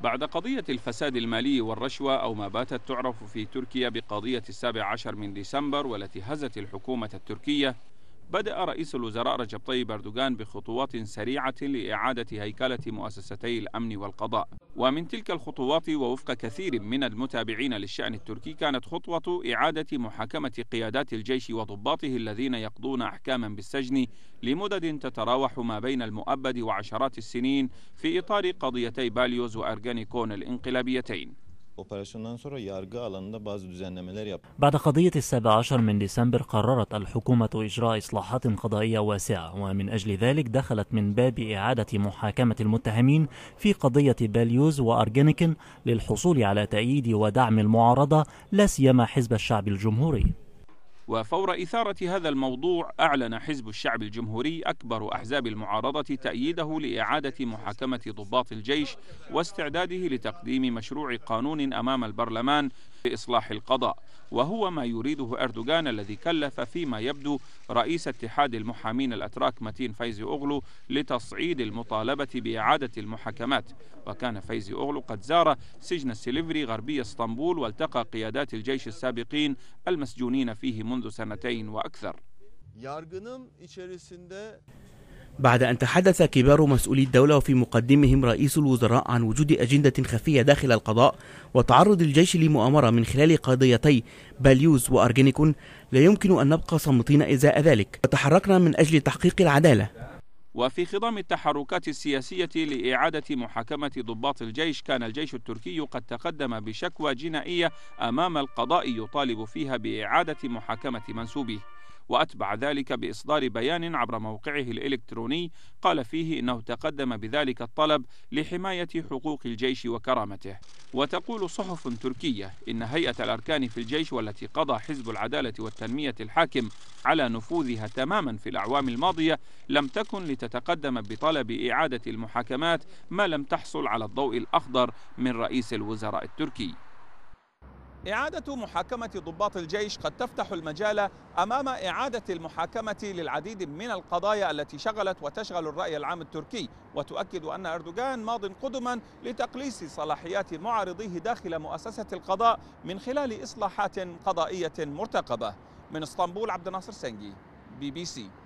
بعد قضية الفساد المالي والرشوة أو ما باتت تعرف في تركيا بقضية السابع عشر من ديسمبر والتي هزت الحكومة التركية بدأ رئيس الوزراء رجب طيب أردوغان بخطوات سريعة لإعادة هيكلة مؤسستي الأمن والقضاء ومن تلك الخطوات ووفق كثير من المتابعين للشأن التركي كانت خطوة إعادة محاكمة قيادات الجيش وضباطه الذين يقضون أحكاما بالسجن لمدد تتراوح ما بين المؤبد وعشرات السنين في إطار قضيتي باليوز وأرغانيكون الانقلابيتين Operasyondan sonra yargı alanında bazı düzenlemeler yaptı. بعد قضية السابع عشر من ديسمبر قررت الحكومة إجراء إصلاحات قضائية واسعة ومن أجل ذلك دخلت من باب إعادة محاكمة المتهمين في قضية باليوز وأرجينيكن للحصول على تأييد ودعم المعارضة لا سيما حزب الشعب الجمهوري وفور إثارة هذا الموضوع أعلن حزب الشعب الجمهوري أكبر أحزاب المعارضة تأييده لإعادة محاكمة ضباط الجيش واستعداده لتقديم مشروع قانون أمام البرلمان لإصلاح القضاء وهو ما يريده أردوغان الذي كلف فيما يبدو رئيس اتحاد المحامين الأتراك متين فايزي أغلو لتصعيد المطالبة بإعادة المحاكمات وكان فايزي أغلو قد زار سجن السليفري غربي اسطنبول والتقى قيادات الجيش السابقين المسجونين فيه منذ منذ سنتين وأكثر بعد أن تحدث كبار مسؤولي الدولة وفي مقدمهم رئيس الوزراء عن وجود أجندة خفية داخل القضاء وتعرض الجيش لمؤامرة من خلال قضيتي باليوز وأرجينيكون لا يمكن أن نبقى صامتين إزاء ذلك وتحركنا من أجل تحقيق العدالة وفي خضم التحركات السياسية لإعادة محاكمة ضباط الجيش كان الجيش التركي قد تقدم بشكوى جنائية أمام القضاء يطالب فيها بإعادة محاكمة منسوبيه وأتبع ذلك بإصدار بيان عبر موقعه الإلكتروني قال فيه إنه تقدم بذلك الطلب لحماية حقوق الجيش وكرامته وتقول صحف تركية إن هيئة الأركان في الجيش والتي قضى حزب العدالة والتنمية الحاكم على نفوذها تماما في الأعوام الماضية لم تكن لتتقدم بطلب إعادة المحاكمات ما لم تحصل على الضوء الأخضر من رئيس الوزراء التركي إعادة محاكمة ضباط الجيش قد تفتح المجال أمام إعادة المحاكمة للعديد من القضايا التي شغلت وتشغل الرأي العام التركي وتؤكد أن أردوغان ماض قدما لتقليص صلاحيات معارضيه داخل مؤسسة القضاء من خلال إصلاحات قضائية مرتقبة من اسطنبول عبد الناصر سنجي بي بي سي